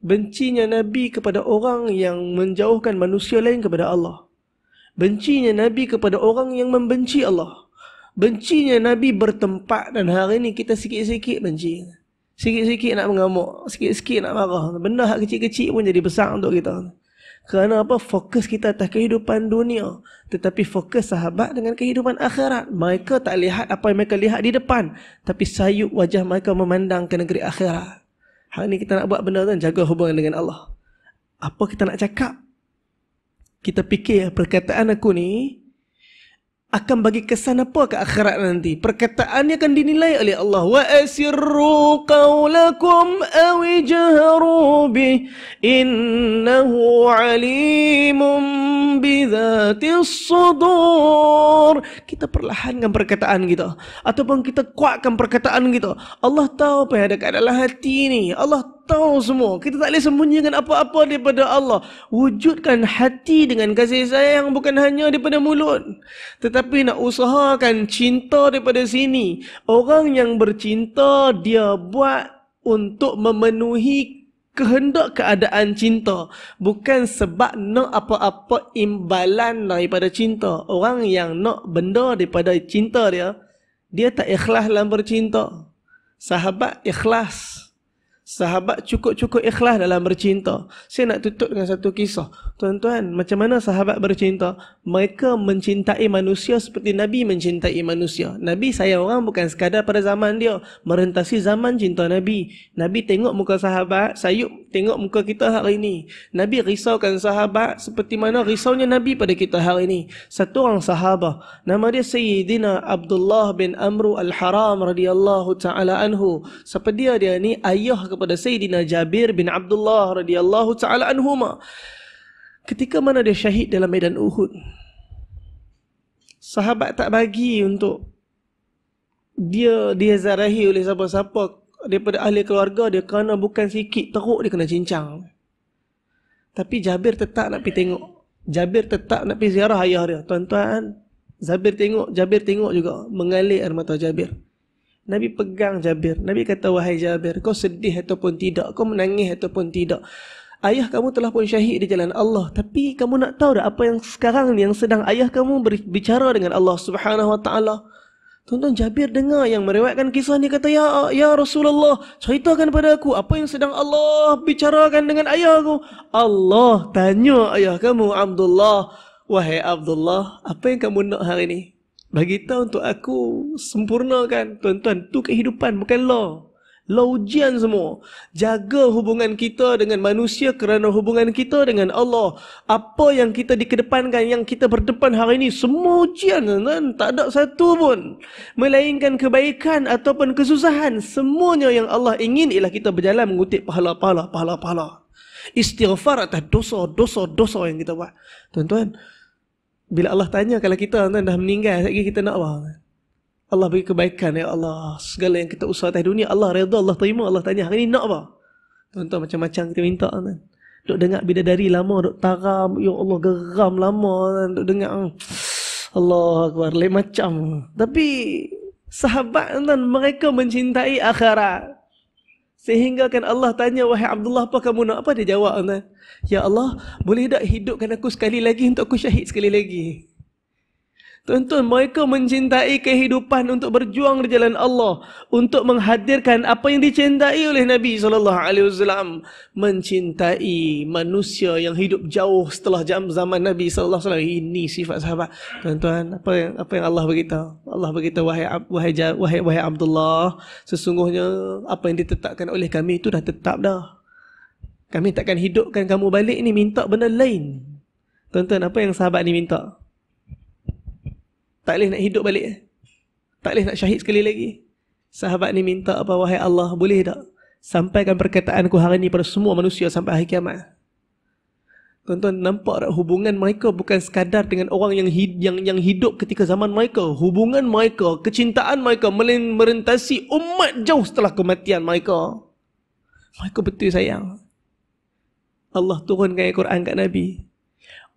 bencinya Nabi kepada orang yang menjauhkan manusia lain kepada Allah. Bencinya Nabi kepada orang yang membenci Allah. Bencinya Nabi bertempat dan hari ini kita sikit-sikit benci. Sikit-sikit nak mengamuk, sikit-sikit nak marah. Benda hak kecil-kecil pun jadi besar untuk kita. Kerana apa? Fokus kita atas kehidupan dunia. Tetapi fokus sahabat dengan kehidupan akhirat. Mereka tak lihat apa yang mereka lihat di depan. Tapi sayup wajah mereka memandang ke negeri akhirat. Hari ni kita nak buat benda tu jaga hubungan dengan Allah. Apa kita nak cakap? Kita fikir ya, perkataan aku ni akan bagi kesan apa ke akhirat nanti perkataannya akan dinilai oleh Allah wa asirru qawlakum aw jahru bi innahu alimun bidzatis sudur kita perlahankan perkataan kita ataupun kita kuatkan perkataan kita Allah tahu apa yang ada dalam hati ni Allah tahu semua. Kita tak boleh sembunyikan apa-apa daripada Allah. Wujudkan hati dengan kasih sayang bukan hanya daripada mulut. Tetapi nak usahakan cinta daripada sini. Orang yang bercinta dia buat untuk memenuhi kehendak keadaan cinta bukan sebab nak apa-apa imbalan daripada cinta orang yang nak benda daripada cinta dia dia tak ikhlas dalam bercinta sahabat ikhlas Sahabat cukup-cukup ikhlas dalam bercinta. Saya nak tutup dengan satu kisah. Tuan-tuan, macam mana sahabat bercinta? Mereka mencintai manusia seperti Nabi mencintai manusia. Nabi sayang orang bukan sekadar pada zaman dia. Merentasi zaman cinta Nabi. Nabi tengok muka sahabat, sayuk tengok muka kita hari ini. Nabi risaukan sahabat seperti mana risaunya Nabi pada kita hari ini. Satu orang sahabat, nama dia Sayyidina Abdullah bin Amru Al-Haram radhiyallahu ta'ala anhu. Siapa dia dia ni? Ayah kepada kepada Sayyidina Jabir bin Abdullah radhiyallahu taala anhuma. Ketika mana dia syahid dalam medan Uhud. Sahabat tak bagi untuk dia dia zarahi oleh siapa-siapa daripada ahli keluarga dia kerana bukan sikit teruk dia kena cincang. Tapi Jabir tetap nak pergi tengok. Jabir tetap nak pergi ziarah ayah dia. Tuan-tuan, Jabir tengok, Jabir tengok juga mengalir air mata Jabir. Nabi pegang Jabir. Nabi kata, wahai Jabir, kau sedih ataupun tidak. Kau menangis ataupun tidak. Ayah kamu telah pun syahid di jalan Allah. Tapi kamu nak tahu tak apa yang sekarang ni, yang sedang ayah kamu berbicara dengan Allah subhanahu wa ta'ala. Tuan-tuan Jabir dengar yang merewatkan kisah ni kata, Ya, ya Rasulullah, ceritakan pada aku apa yang sedang Allah bicarakan dengan ayah aku. Allah tanya ayah kamu, Abdullah. Wahai Abdullah, apa yang kamu nak hari ni? bagi tahu untuk aku sempurna kan, tuan-tuan tu kehidupan bukan law law ujian semua jaga hubungan kita dengan manusia kerana hubungan kita dengan Allah apa yang kita dikedepankan yang kita berdepan hari ini semua ujian tuan tak ada satu pun melainkan kebaikan ataupun kesusahan semuanya yang Allah ingin ialah kita berjalan mengutip pahala-pahala pahala-pahala istighfar atas dosa-dosa-dosa yang kita buat tuan-tuan bila Allah tanya kalau kita tuan, dah meninggal lagi kita nak apa Allah bagi kebaikan ya Allah segala yang kita usaha atas dunia Allah redha Allah terima Allah tanya hari ni nak apa tuan-tuan macam-macam kita minta tuan duk dengar dari lama duk taram ya Allah geram lama tuan duk dengar hmm, Allah akbar lain macam tapi sahabat tuan mereka mencintai akhirat Sehingga kan Allah tanya, wahai Abdullah, apa kamu nak? Apa dia jawab? Ya Allah, boleh tak hidupkan aku sekali lagi untuk aku syahid sekali lagi? Tuan-tuan, mereka mencintai kehidupan untuk berjuang di jalan Allah. Untuk menghadirkan apa yang dicintai oleh Nabi SAW. Mencintai manusia yang hidup jauh setelah zaman Nabi SAW. Ini sifat sahabat. Tuan-tuan, apa yang, apa yang Allah beritahu? Allah beritahu, wahai, wahai, wahai, wahai Abdullah. Sesungguhnya, apa yang ditetapkan oleh kami itu dah tetap dah. Kami takkan hidupkan kamu balik ni minta benda lain. Tuan-tuan, apa yang sahabat ni Minta tak boleh nak hidup balik eh. tak boleh nak syahid sekali lagi sahabat ni minta apa wahai Allah boleh tak sampaikan perkataanku hari ni pada semua manusia sampai hari kiamat Tuan-tuan nampak tak hubungan mereka bukan sekadar dengan orang yang yang yang hidup ketika zaman mereka. Hubungan mereka, kecintaan mereka merentasi umat jauh setelah kematian mereka. Mereka betul sayang. Allah turunkan Al-Quran kat Nabi.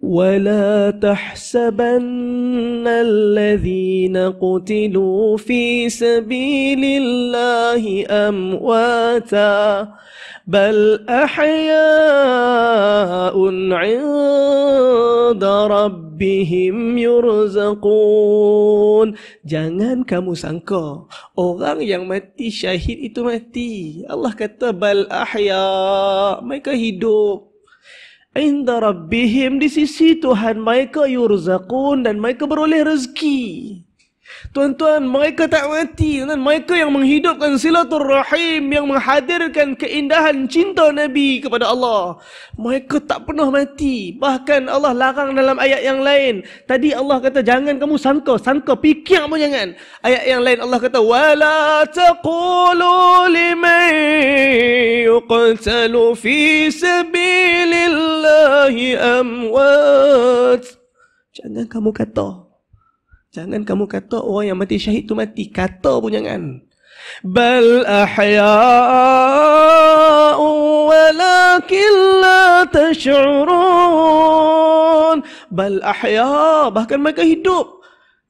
ولا تحسبن الذين قتلوا في سبيل الله امواتا بل احياء عند ربهم يرزقون jangan kamu sangka orang yang mati syahid itu mati Allah kata bal ahya mereka hidup Inda rabbihim di sisi Tuhan mereka yurzaqun dan mereka beroleh rezeki. Tuan-tuan, mereka tak mati. Tuan mereka yang menghidupkan silatul rahim, yang menghadirkan keindahan cinta Nabi kepada Allah. Mereka tak pernah mati. Bahkan Allah larang dalam ayat yang lain. Tadi Allah kata, jangan kamu sangka, sangka, fikir apa jangan. Ayat yang lain Allah kata, وَلَا تَقُولُوا لِمَنْ يُقْتَلُ فِي lillahi amwat. Jangan kamu kata. Jangan kamu kata orang yang mati syahid tu mati. Kata pun jangan. Bal ahya'u walakin la tashurun. Bal ahya'u. Bahkan mereka hidup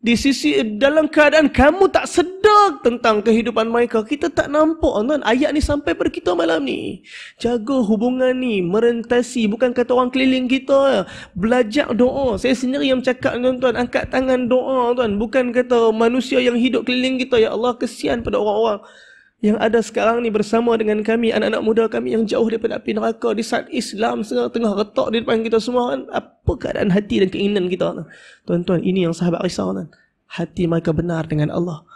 di sisi dalam keadaan kamu tak sedar tentang kehidupan mereka kita tak nampak tuan ayat ni sampai pada kita malam ni jaga hubungan ni merentasi bukan kata orang keliling kita ya. belajar doa saya sendiri yang cakap tuan-tuan angkat tangan doa tuan bukan kata manusia yang hidup keliling kita ya Allah kesian pada orang-orang yang ada sekarang ni bersama dengan kami anak-anak muda kami yang jauh daripada api neraka di saat Islam sekarang tengah retak di depan kita semua kan apa keadaan hati dan keinginan kita tuan-tuan ini yang sahabat risau kan hati mereka benar dengan Allah